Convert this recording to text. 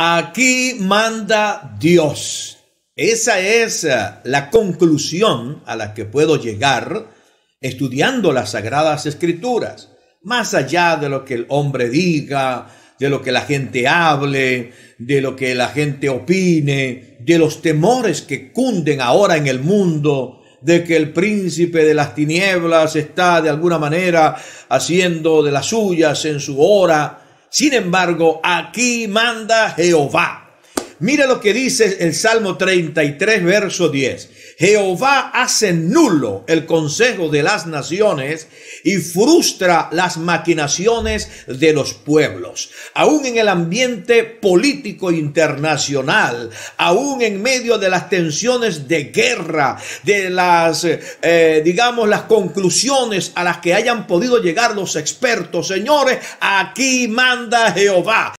Aquí manda Dios. Esa es eh, la conclusión a la que puedo llegar estudiando las sagradas escrituras, más allá de lo que el hombre diga, de lo que la gente hable, de lo que la gente opine, de los temores que cunden ahora en el mundo, de que el príncipe de las tinieblas está de alguna manera haciendo de las suyas en su hora. Sin embargo, aquí manda Jehová. Mira lo que dice el Salmo 33, verso 10. Jehová hace nulo el consejo de las naciones y frustra las maquinaciones de los pueblos. Aún en el ambiente político internacional, aún en medio de las tensiones de guerra, de las, eh, digamos, las conclusiones a las que hayan podido llegar los expertos, señores, aquí manda Jehová.